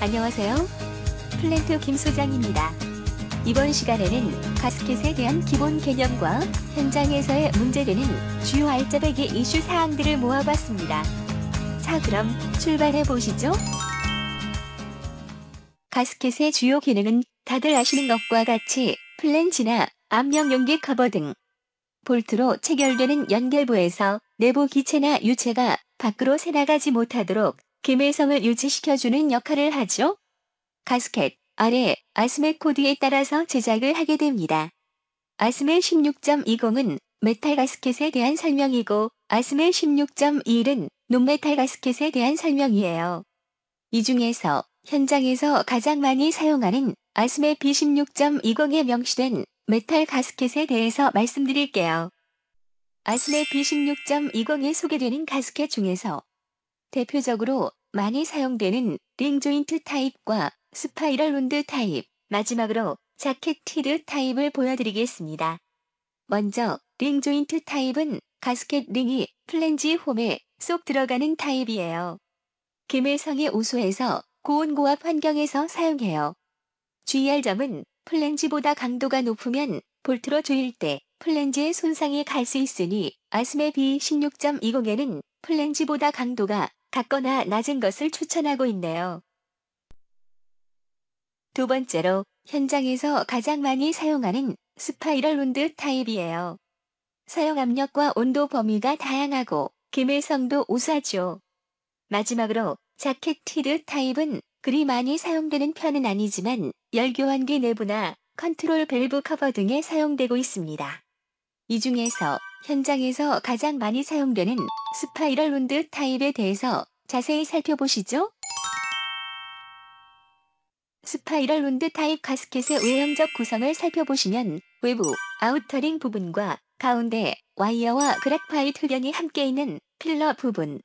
안녕하세요. 플랜트 김 소장입니다. 이번 시간에는 가스켓에 대한 기본 개념과 현장에서의 문제되는 주요 알짜배기 이슈 사항들을 모아봤습니다. 자 그럼 출발해 보시죠. 가스켓의 주요 기능은 다들 아시는 것과 같이 플랜치나 압력 용기 커버 등 볼트로 체결되는 연결부에서 내부 기체나 유체가 밖으로 새나가지 못하도록 기밀성을 유지시켜주는 역할을 하죠. 가스켓 아래 아스멜 코드에 따라서 제작을 하게 됩니다. 아스멜 16.20은 메탈 가스켓에 대한 설명이고 아스멜 16.21은 논메탈 가스켓에 대한 설명이에요. 이 중에서 현장에서 가장 많이 사용하는 아스멜 B16.20에 명시된 메탈 가스켓에 대해서 말씀드릴게요. 아스멜 B16.20에 소개되는 가스켓 중에서 대표적으로 많이 사용되는 링 조인트 타입과 스파이럴 론드 타입, 마지막으로 자켓 티드 타입을 보여드리겠습니다. 먼저 링 조인트 타입은 가스켓 링이 플랜지 홈에 쏙 들어가는 타입이에요. 김해성의 우수에서 고온 고압 환경에서 사용해요. 주의할 점은 플랜지보다 강도가 높으면 볼트로 조일 때 플랜지의 손상이 갈 수 있으니 아스메 B16.20에는 플랜지보다 강도가 같거나 낮은 것을 추천하고 있네요. 두 번째로 현장에서 가장 많이 사용하는 스파이럴 룬드 타입이에요. 사용 압력과 온도 범위가 다양하고 기밀성도 우수하죠. 마지막으로 자켓 티드 타입은 그리 많이 사용되는 편은 아니지만 열교환기 내부나 컨트롤 밸브 커버 등에 사용되고 있습니다. 이 중에서 현장에서 가장 많이 사용되는 스파이럴 론드 타입에 대해서 자세히 살펴보시죠. 스파이럴 론드 타입 가스켓의 외형적 구성을 살펴보시면 외부, 아우터링 부분과 가운데 와이어와 그래파이트 흡연이 함께 있는 필러 부분,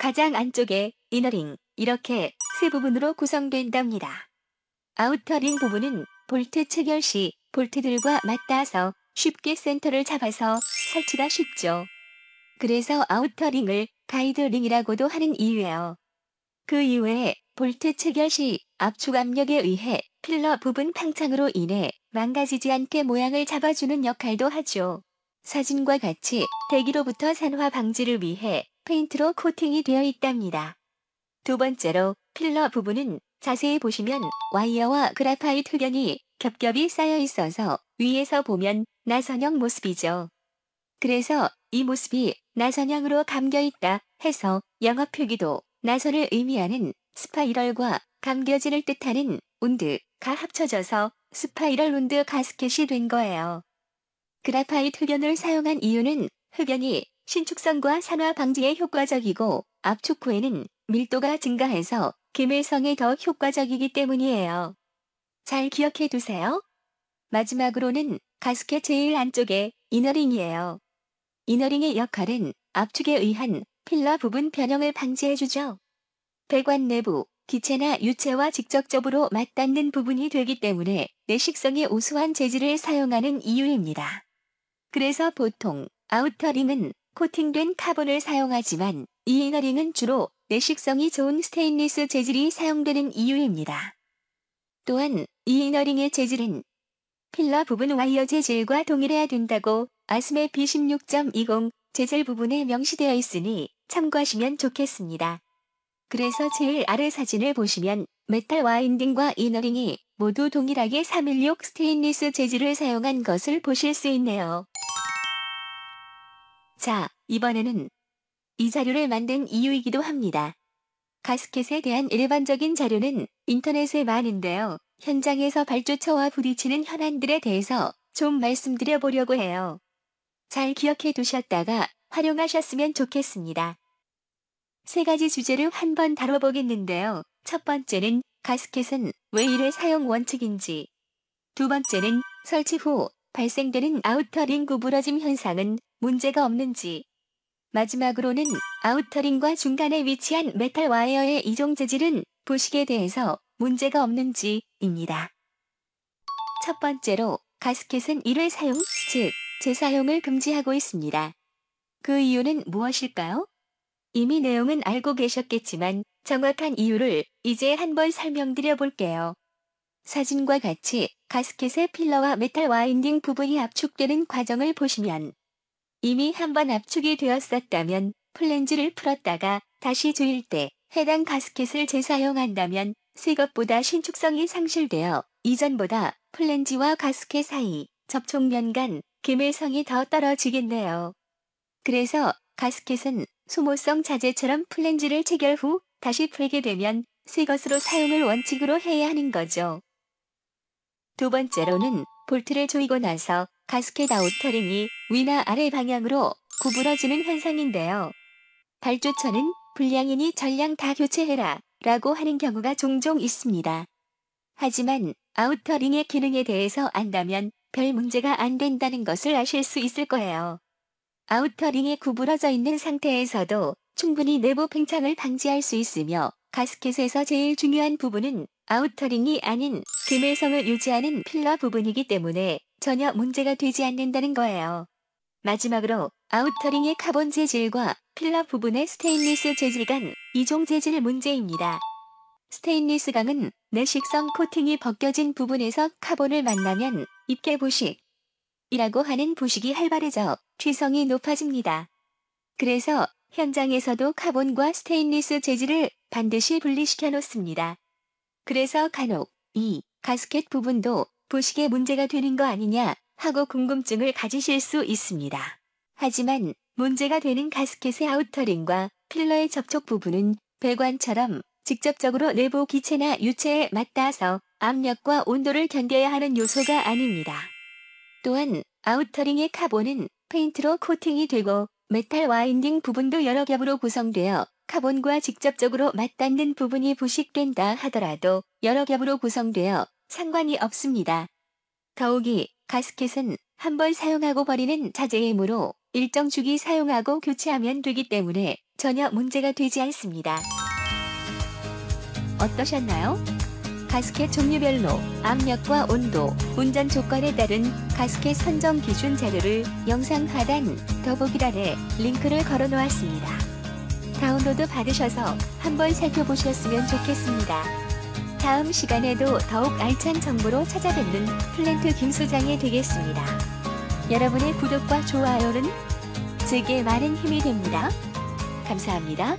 가장 안쪽에 이너링 이렇게 세 부분으로 구성된답니다. 아우터링 부분은 볼트 체결 시 볼트들과 맞닿아서 쉽게 센터를 잡아서 설치가 쉽죠. 그래서 아우터링을 가이드링이라고도 하는 이유예요. 그 이외에 볼트 체결 시 압축 압력에 의해 필러 부분 팽창으로 인해 망가지지 않게 모양을 잡아주는 역할도 하죠. 사진과 같이 대기로부터 산화 방지를 위해 페인트로 코팅이 되어 있답니다. 두 번째로 필러 부분은 자세히 보시면 와이어와 그라파이트 견이 겹겹이 쌓여 있어서 위에서 보면 나선형 모습이죠. 그래서 이 모습이 나선형으로 감겨있다 해서 영어 표기도 나선을 의미하는 스파이럴과 감겨진을 뜻하는 운드가 합쳐져서 스파이럴 운드 가스켓이 된 거예요. 그라파이트 흡연을 사용한 이유는 흡연이 신축성과 산화 방지에 효과적이고 압축 후에는 밀도가 증가해서 기밀성에더 효과적이기 때문이에요. 잘 기억해 두세요. 마지막으로는 가스켓 제일 안쪽에 이너링이에요. 이너링의 역할은 압축에 의한 필러 부분 변형을 방지해주죠. 배관 내부, 기체나 유체와 직접적으로 맞닿는 부분이 되기 때문에 내식성이 우수한 재질을 사용하는 이유입니다. 그래서 보통 아우터링은 코팅된 카본을 사용하지만 이 이너링은 주로 내식성이 좋은 스테인리스 재질이 사용되는 이유입니다. 또한 이 이너링의 재질은 필러 부분 와이어 재질과 동일해야 된다고 아스메 B16.20 재질 부분에 명시되어 있으니 참고하시면 좋겠습니다. 그래서 제일 아래 사진을 보시면 메탈 와인딩과 이너링이 모두 동일하게 316 스테인리스 재질을 사용한 것을 보실 수 있네요. 자, 이번에는 이 자료를 만든 이유이기도 합니다. 가스켓에 대한 일반적인 자료는 인터넷에 많은데요. 현장에서 발조처와 부딪히는 현안들에 대해서 좀 말씀드려 보려고 해요. 잘 기억해 두셨다가 활용하셨으면 좋겠습니다. 세 가지 주제를 한번 다뤄보겠는데요. 첫 번째는 가스켓은 왜 이래 사용 원칙인지. 두 번째는 설치 후 발생되는 아우터링 구부러짐 현상은 문제가 없는지. 마지막으로는 아우터링과 중간에 위치한 메탈 와이어의 이종 재질은 부식에 대해서 문제가 없는지입니다. 첫 번째로 가스켓은 1회 사용, 즉 재사용을 금지하고 있습니다. 그 이유는 무엇일까요? 이미 내용은 알고 계셨겠지만 정확한 이유를 이제 한번 설명드려 볼게요. 사진과 같이 가스켓의 필러와 메탈 와인딩 부분이 압축되는 과정을 보시면 이미 한번 압축이 되었었다면 플랜지를 풀었다가 다시 조일 때 해당 가스켓을 재사용한다면 새것보다 신축성이 상실되어 이전보다 플랜지와 가스켓 사이 접촉면 간 기밀성이 더 떨어지겠네요. 그래서 가스켓은 소모성 자재처럼 플랜지를 체결 후 다시 풀게 되면 새 것으로 사용을 원칙으로 해야 하는 거죠. 두 번째로는 볼트를 조이고 나서 가스켓 아우터링이 위나 아래 방향으로 구부러지는 현상인데요. 발조처는 불량이니 전량 다 교체해라 라고 하는 경우가 종종 있습니다. 하지만 아우터링의 기능에 대해서 안다면 별 문제가 안 된다는 것을 아실 수 있을 거예요. 아우터링이 구부러져 있는 상태에서도 충분히 내부 팽창을 방지할 수 있으며 가스켓에서 제일 중요한 부분은 아우터링이 아닌 금해성을 유지하는 필러 부분이기 때문에 전혀 문제가 되지 않는다는 거예요. 마지막으로 아우터링의 카본 재질과 필라 부분의 스테인리스 재질 간이종 재질 문제입니다. 스테인리스 강은 내식성 코팅이 벗겨진 부분에서 카본을 만나면 입계 부식 이라고 하는 부식이 활발해져 취성이 높아집니다. 그래서 현장에서도 카본과 스테인리스 재질을 반드시 분리시켜 놓습니다. 그래서 간혹 이 가스켓 부분도 부식에 문제가 되는 거 아니냐 하고 궁금증을 가지실 수 있습니다. 하지만 문제가 되는 가스켓의 아우터링과 필러의 접촉 부분은 배관처럼 직접적으로 내부 기체나 유체에 맞닿아서 압력과 온도를 견뎌야 하는 요소가 아닙니다. 또한 아우터링의 카본은 페인트로 코팅이 되고 메탈 와인딩 부분도 여러 겹으로 구성되어 카본과 직접적으로 맞닿는 부분이 부식된다 하더라도 여러 겹으로 구성되어 상관이 없습니다. 더욱이 가스켓은 한 번 사용하고 버리는 자재이므로 일정 주기 사용하고 교체하면 되기 때문에 전혀 문제가 되지 않습니다. 어떠셨나요? 가스켓 종류별로 압력과 온도, 운전 조건에 따른 가스켓 선정 기준 자료를 영상 하단 더보기란에 링크를 걸어 놓았습니다. 다운로드 받으셔서 한번 살펴보셨으면 좋겠습니다. 다음 시간에도 더욱 알찬 정보로 찾아뵙는 플랜트 김 소장이 되겠습니다. 여러분의 구독과 좋아요는 제게 많은 힘이 됩니다. 감사합니다.